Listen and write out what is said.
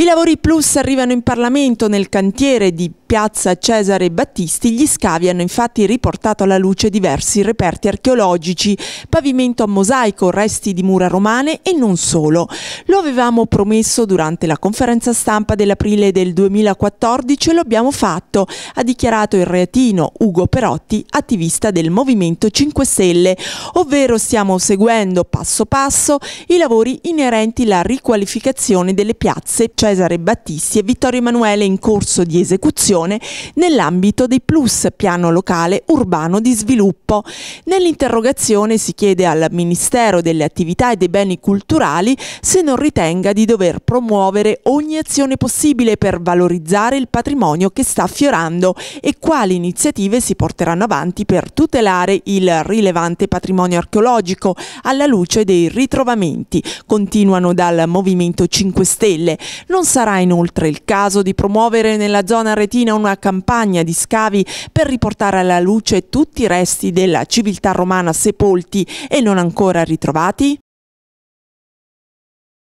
I lavori plus arrivano in Parlamento nel cantiere di piazza Cesare Battisti gli scavi hanno infatti riportato alla luce diversi reperti archeologici, pavimento a mosaico, resti di mura romane e non solo. Lo avevamo promesso durante la conferenza stampa dell'aprile del 2014 e lo abbiamo fatto, ha dichiarato il reatino Ugo Perotti, attivista del Movimento 5 Stelle, ovvero stiamo seguendo passo passo i lavori inerenti alla riqualificazione delle piazze Cesare Cesare Battisti e Vittorio Emanuele in corso di esecuzione nell'ambito dei Plus Piano Locale Urbano di Sviluppo. Nell'interrogazione si chiede al Ministero delle Attività e dei Beni Culturali se non ritenga di dover promuovere ogni azione possibile per valorizzare il patrimonio che sta affiorando e quali iniziative si porteranno avanti per tutelare il rilevante patrimonio archeologico alla luce dei ritrovamenti. Continuano dal Movimento 5 Stelle. Non non sarà inoltre il caso di promuovere nella zona retina una campagna di scavi per riportare alla luce tutti i resti della civiltà romana sepolti e non ancora ritrovati?